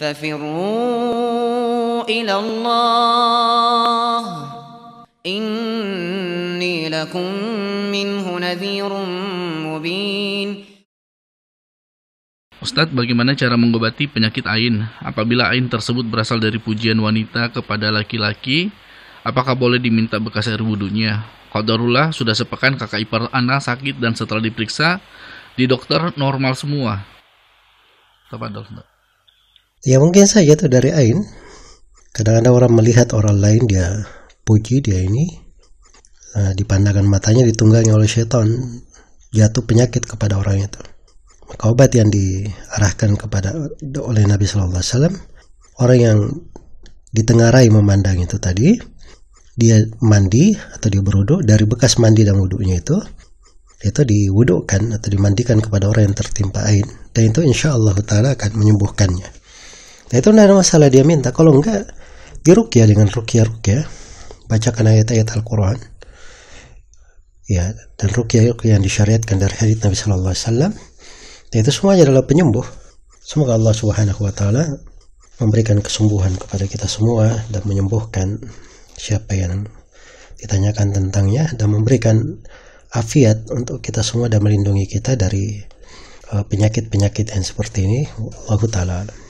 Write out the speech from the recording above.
ففروا إلى الله إني لكم منه نذير مبين Ustadz, bagaimana cara mengobati penyakit ain? Apabila ain tersebut berasal dari pujian wanita kepada laki-laki, apakah boleh diminta bekas air wudhunya? Qadarullah sudah sepekan kakak ipar Ana sakit dan setelah diperiksa, di dokter normal semua. Tepat, dokter. Ya mungkin saja itu dari Ain. Kadang-kadang orang melihat orang lain dia puji dia ini. Nah, dipandangkan matanya ditunggangi oleh setan jatuh penyakit kepada orang itu. Maka obat yang diarahkan kepada oleh Nabi Shallallahu Alaihi Wasallam orang yang ditengarai memandang itu tadi dia mandi atau dia beruduk dari bekas mandi dan wudhunya itu itu diwudukkan atau dimandikan kepada orang yang tertimpa ain dan itu insya Allah taala akan menyembuhkannya Nah itu tidak ada masalah dia minta. Kalau enggak dirukyah dengan rukyah-rukyah. Bacakan ayat-ayat Al-Quran. Ya, dan rukia-rukia yang disyariatkan dari hadits Nabi Shallallahu Alaihi Wasallam. Nah itu semuanya adalah penyembuh. Semoga Allah Subhanahu Wa Taala memberikan kesembuhan kepada kita semua dan menyembuhkan siapa yang ditanyakan tentangnya dan memberikan afiat untuk kita semua dan melindungi kita dari eh, penyakit-penyakit yang seperti ini. Allahu taala.